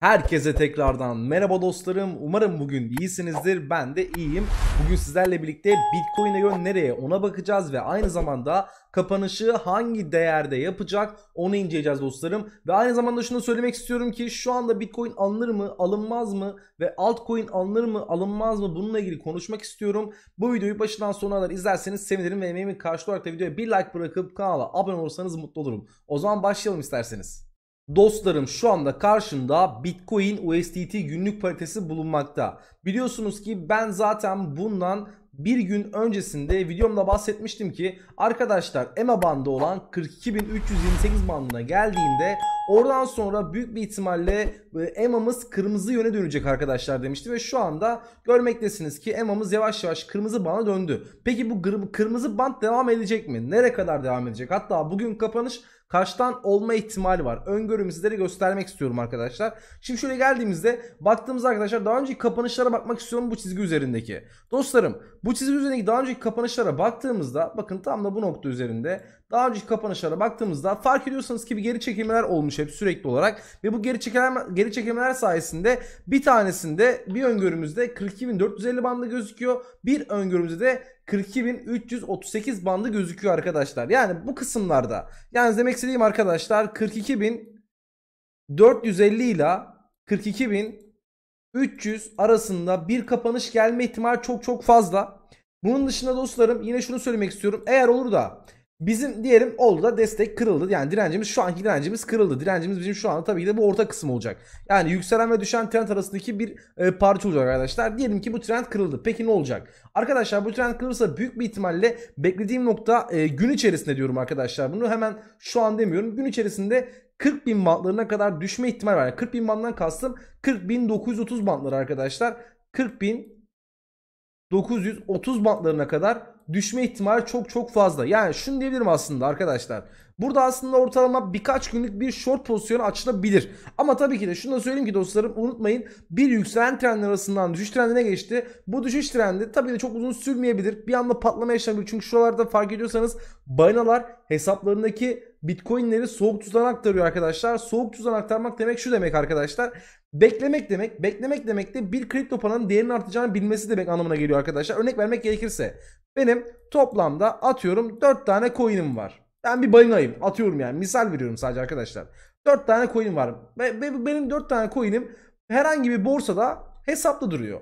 Herkese tekrardan merhaba dostlarım. Umarım bugün iyisinizdir. Ben de iyiyim. Bugün sizlerle birlikte Bitcoin'e yön nereye ona bakacağız ve aynı zamanda kapanışı hangi değerde yapacak onu inceleyeceğiz dostlarım. Ve aynı zamanda şunu söylemek istiyorum ki şu anda Bitcoin alınır mı alınmaz mı ve altcoin alınır mı alınmaz mı bununla ilgili konuşmak istiyorum. Bu videoyu başından sonuna kadar izlerseniz sevinirim ve emeğimin karşılığı olarak da videoya bir like bırakıp kanala abone olursanız mutlu olurum. O zaman başlayalım isterseniz. Dostlarım şu anda karşımda Bitcoin USDT günlük paritesi bulunmakta. Biliyorsunuz ki ben zaten bundan bir gün öncesinde videomda bahsetmiştim ki arkadaşlar EMA bandı olan 42.328 bandına geldiğinde oradan sonra büyük bir ihtimalle e, EMA'mız kırmızı yöne dönecek arkadaşlar demişti ve şu anda görmektesiniz ki EMA'mız yavaş yavaş kırmızı bana döndü. Peki bu kırmızı band devam edecek mi? Nereye kadar devam edecek? Hatta bugün kapanış kaçtan olma ihtimali var. Öngörümü sizlere göstermek istiyorum arkadaşlar. Şimdi şöyle geldiğimizde baktığımız arkadaşlar daha önceki kapanışlara bakmak istiyorum bu çizgi üzerindeki. Dostlarım bu çizgi üzerindeki daha önceki kapanışlara baktığımızda bakın tam da bu nokta üzerinde daha önceki kapanışlara baktığımızda fark ediyorsanız ki bir geri çekilmeler olmuş hep sürekli olarak ve bu geri çekilmeler, geri çekilmeler sayesinde bir tanesinde bir öngörümüzde 42.450 bandı gözüküyor. Bir öngörümüzde de 42.338 bandı gözüküyor arkadaşlar. Yani bu kısımlarda yani demek Söyleyeyim arkadaşlar 42.450 ile 42.300 arasında bir kapanış gelme ihtimali çok çok fazla. Bunun dışında dostlarım yine şunu söylemek istiyorum. Eğer olur da Bizim diyelim oldu da destek kırıldı. Yani direncimiz şu anki direncimiz kırıldı. Direncimiz bizim şu anda tabii ki de bu orta kısım olacak. Yani yükselen ve düşen trend arasındaki bir e, parça olacak arkadaşlar. Diyelim ki bu trend kırıldı. Peki ne olacak? Arkadaşlar bu trend kırılırsa büyük bir ihtimalle beklediğim nokta e, gün içerisinde diyorum arkadaşlar. Bunu hemen şu an demiyorum. Gün içerisinde 40 bin bantlarına kadar düşme ihtimal var. Yani 40 bin banttan kastım 40 bin 930 bantları arkadaşlar. 40 bin 930 bantlarına kadar düşme ihtimali çok çok fazla. Yani şunu diyebilirim aslında arkadaşlar. Burada aslında ortalama birkaç günlük bir short pozisyonu açılabilir. Ama tabii ki de şunu da söyleyeyim ki dostlarım unutmayın bir yükselen trend arasından düşüş trendine geçti. Bu düşüş trendi tabii de çok uzun sürmeyebilir. Bir anda patlama yaşanabilir. Çünkü şuralarda fark ediyorsanız balinalar hesaplarındaki bitcoinleri soğuk tuzdan aktarıyor arkadaşlar. Soğuk tuzdan aktarmak demek şu demek arkadaşlar. Beklemek demek, beklemek demek de bir kripto paranın değerinin artacağını bilmesi demek anlamına geliyor arkadaşlar. Örnek vermek gerekirse benim toplamda atıyorum 4 tane coin'im var. Ben bir balinayım. Atıyorum yani. Misal veriyorum sadece arkadaşlar. 4 tane coin var. Ve benim 4 tane coin'im herhangi bir borsada hesaplı duruyor.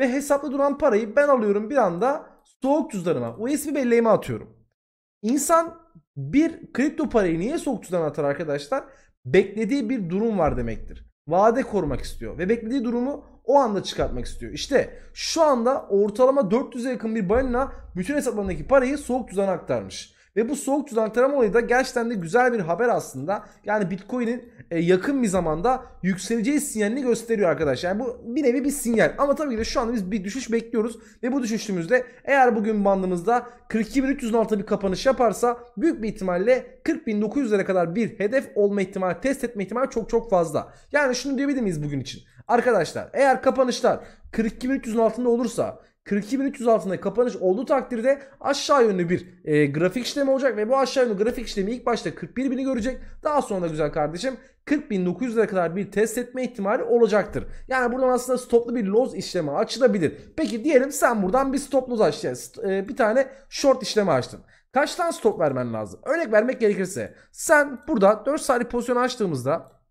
Ve hesaplı duran parayı ben alıyorum bir anda soğuk cüzdanıma. USB belleğime atıyorum. İnsan bir kripto parayı niye soğuk cüzdan atar arkadaşlar? Beklediği bir durum var demektir vade korumak istiyor ve beklediği durumu o anda çıkartmak istiyor. İşte şu anda ortalama 400'e yakın bir balina bütün hesaplarındaki parayı soğuk tuzağına aktarmış. Ve bu soğuk tutan antrenman olayı da gerçekten de güzel bir haber aslında. Yani Bitcoin'in e, yakın bir zamanda yükseleceği sinyalini gösteriyor arkadaşlar. Yani bu bir nevi bir sinyal. Ama tabii ki de şu anda biz bir düşüş bekliyoruz. Ve bu düşüşümüzde eğer bugün bandımızda 42.300'ün altında bir kapanış yaparsa büyük bir ihtimalle 40.900'lere kadar bir hedef olma ihtimali, test etme ihtimali çok çok fazla. Yani şunu diyebilir miyiz bugün için? Arkadaşlar eğer kapanışlar 42.300'ün altında olursa 42.300 altında kapanış olduğu takdirde aşağı yönlü bir e, grafik işlemi olacak ve bu aşağı yönlü grafik işlemi ilk başta 41.000'i görecek. Daha sonra da güzel kardeşim 40.900 kadar bir test etme ihtimali olacaktır. Yani buradan aslında stoplu bir loss işlemi açılabilir. Peki diyelim sen buradan bir stop loss açtın. Yani, e, bir tane short işlemi açtın. Kaç tane stop vermen lazım? Örnek vermek gerekirse sen burada 4 saatlik pozisyon açtığımızda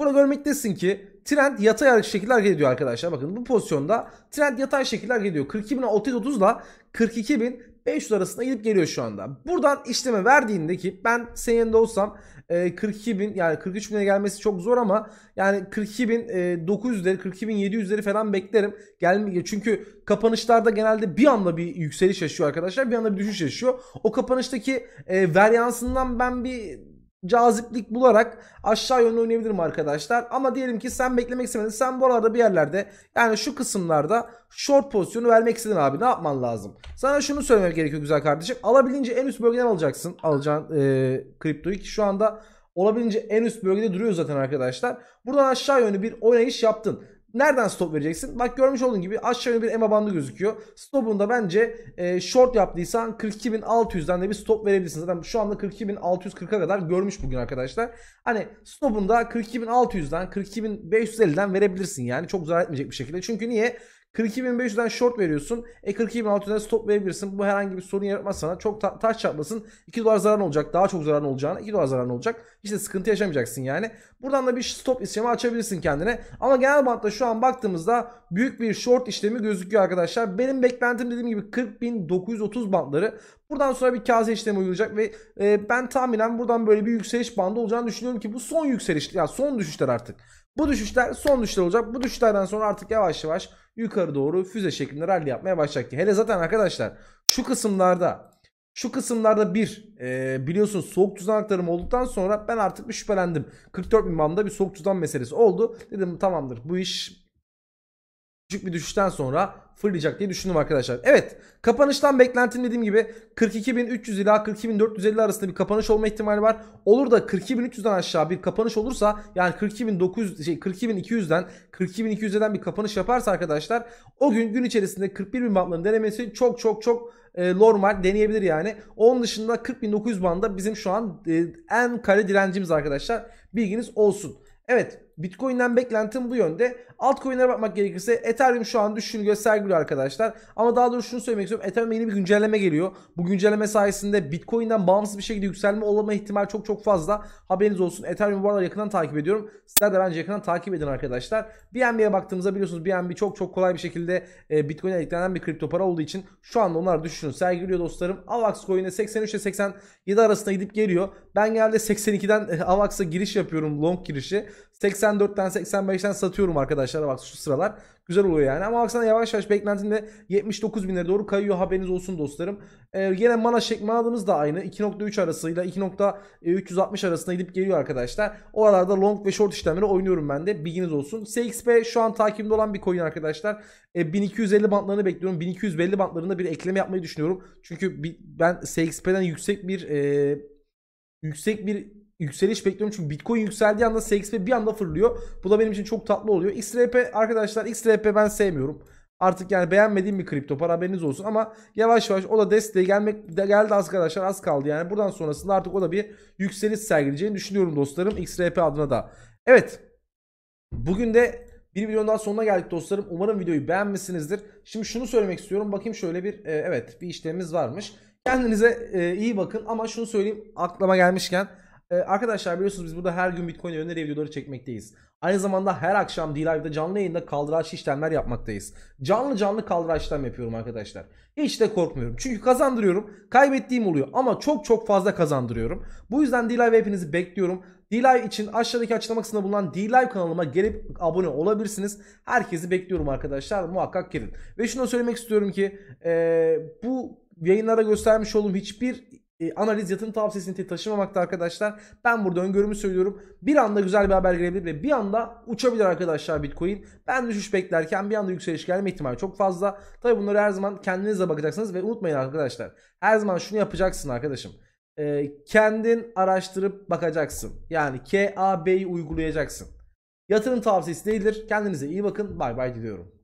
Burada görmektesin ki trend yatay şekilde hareket ediyor arkadaşlar. Bakın bu pozisyonda trend yatay şekilde hareket ediyor. 42.630 ile 42.500 arasında gidip geliyor şu anda. Buradan işleme verdiğinde ki ben senede olsam 42.000 e, yani 43.000'e gelmesi çok zor ama yani 42.900'leri e, 42.700'leri falan beklerim. Gelmiyor çünkü kapanışlarda genelde bir anda bir yükseliş yaşıyor arkadaşlar. Bir anda bir düşüş yaşıyor. O kapanıştaki e, varyansından ben bir caziplik bularak aşağı yönlü oynayabilirim arkadaşlar. Ama diyelim ki sen beklemek istemedin. Sen buralarda bir yerlerde yani şu kısımlarda short pozisyonu vermek istedin abi. Ne yapman lazım? Sana şunu söylemek gerekiyor güzel kardeşim. Alabildiğince en üst bölgeden alacaksın. Alacağın e, kriptoyu ki şu anda olabildiğince en üst bölgede duruyor zaten arkadaşlar. Buradan aşağı yönlü bir oynayış yaptın. Nereden stop vereceksin? Bak görmüş olduğun gibi aşağı bir EMA bandı gözüküyor. Stopunda bence e, short yaptıysan 42.600'den de bir stop verebilirsin. Zaten şu anda 42.640'a kadar görmüş bugün arkadaşlar. Hani stopunda 42.600'den 42.550'den verebilirsin yani. Çok zarar etmeyecek bir şekilde. Çünkü niye? 42.500'den short veriyorsun. E 42.600'den stop verebilirsin. Bu herhangi bir sorun yaratmaz sana. Çok ta taş çatlasın. 2 dolar zarar olacak. Daha çok zarar olacağına 2 dolar zarar olacak. İşte sıkıntı yaşamayacaksın yani. Buradan da bir stop işlemi açabilirsin kendine. Ama genel bantta şu an baktığımızda büyük bir short işlemi gözüküyor arkadaşlar. Benim beklentim dediğim gibi 40.930 bantları. Buradan sonra bir kase işlemi uygulayacak ve e, ben tahminen buradan böyle bir yükseliş bandı olacağını düşünüyorum ki bu son yükseliş ya yani son düşüşler artık. Bu düşüşler son düşüşler olacak. Bu düşüşlerden sonra artık yavaş yavaş yukarı doğru füze şeklinde rally yapmaya başlayacak ki. Hele zaten arkadaşlar şu kısımlarda şu kısımlarda bir e, biliyorsunuz soğuk tuzan aktarımı olduktan sonra ben artık bir şüphelendim. 44 bin bandında bir soğuk tuzan meselesi oldu. Dedim tamamdır bu iş küçük bir düşüşten sonra fırlayacak diye düşündüm arkadaşlar. Evet kapanıştan beklentim dediğim gibi 42.300 ila 42.450 arasında bir kapanış olma ihtimali var. Olur da 42.300'den aşağı bir kapanış olursa yani 42.900 şey 42.200'den 42.200'den bir kapanış yaparsa arkadaşlar o gün gün içerisinde 41.000 bandlarını denemesi çok çok çok e, normal deneyebilir yani. Onun dışında 40.900 bandı bizim şu an e, en kare direncimiz arkadaşlar. Bilginiz olsun. Evet Bitcoin'den beklentim bu yönde. Altcoin'lere bakmak gerekirse Ethereum şu an düşüşünü göstergiliyor arkadaşlar. Ama daha doğrusu şunu söylemek istiyorum. Ethereum yeni bir güncelleme geliyor. Bu güncelleme sayesinde Bitcoin'den bağımsız bir şekilde yükselme olma ihtimal çok çok fazla. Haberiniz olsun. Ethereum'u bu arada yakından takip ediyorum. Sizler de bence yakından takip edin arkadaşlar. BNB'ye baktığımızda biliyorsunuz BNB çok çok kolay bir şekilde e, Bitcoin'e eklenen bir kripto para olduğu için şu anda onlar düşüşünü sergiliyor dostlarım. Avax coin'e 83 ile 87 arasında gidip geliyor. Ben genelde 82'den e, Avax'a giriş yapıyorum long girişi. 80 84'ten 85'ten satıyorum arkadaşlar bak şu sıralar. Güzel oluyor yani ama baksana yavaş yavaş beklentim 79 binlere doğru kayıyor haberiniz olsun dostlarım. Ee, gene mana şekmanadımız da aynı 2.3 arasıyla 2.360 e, arasında gidip geliyor arkadaşlar. Oralarda long ve short işlemleri oynuyorum ben de bilginiz olsun. CXP şu an takimde olan bir coin arkadaşlar. Ee, 1250 bantlarını bekliyorum. 1250 bantlarında bir ekleme yapmayı düşünüyorum. Çünkü ben CXP'den yüksek bir... E, yüksek bir yükseliş bekliyorum. Çünkü Bitcoin yükseldiği anda CXP bir anda fırlıyor. Bu da benim için çok tatlı oluyor. XRP arkadaşlar XRP ben sevmiyorum. Artık yani beğenmediğim bir kripto para haberiniz olsun ama yavaş yavaş o da desteği gelmek de geldi arkadaşlar az kaldı yani buradan sonrasında artık o da bir yükseliş sergileyeceğini düşünüyorum dostlarım XRP adına da. Evet bugün de bir videonun daha sonuna geldik dostlarım umarım videoyu beğenmişsinizdir. Şimdi şunu söylemek istiyorum bakayım şöyle bir e, evet bir işlemimiz varmış. Kendinize e, iyi bakın ama şunu söyleyeyim aklıma gelmişken ee, arkadaşlar biliyorsunuz biz burada her gün Bitcoin öneri videoları çekmekteyiz. Aynı zamanda her akşam D-Live'da canlı yayında kaldıraç işlemler yapmaktayız. Canlı canlı kaldıraç işlem yapıyorum arkadaşlar. Hiç de korkmuyorum. Çünkü kazandırıyorum. Kaybettiğim oluyor ama çok çok fazla kazandırıyorum. Bu yüzden D-Live hepinizi bekliyorum. D-Live için aşağıdaki açıklama kısmında bulunan D-Live kanalıma gelip abone olabilirsiniz. Herkesi bekliyorum arkadaşlar. Muhakkak gelin. Ve şunu söylemek istiyorum ki ee, bu yayınlara göstermiş olduğum hiçbir e, analiz yatırım tavsiyesini taşımamakta arkadaşlar. Ben burada öngörümü söylüyorum. Bir anda güzel bir haber gelebilir ve bir anda uçabilir arkadaşlar Bitcoin. Ben düşüş beklerken bir anda yükseliş gelme ihtimali çok fazla. Tabi bunları her zaman kendinize bakacaksınız ve unutmayın arkadaşlar. Her zaman şunu yapacaksın arkadaşım. E, kendin araştırıp bakacaksın. Yani KAB'yi uygulayacaksın. Yatırım tavsiyesi değildir. Kendinize iyi bakın. Bay bay diliyorum.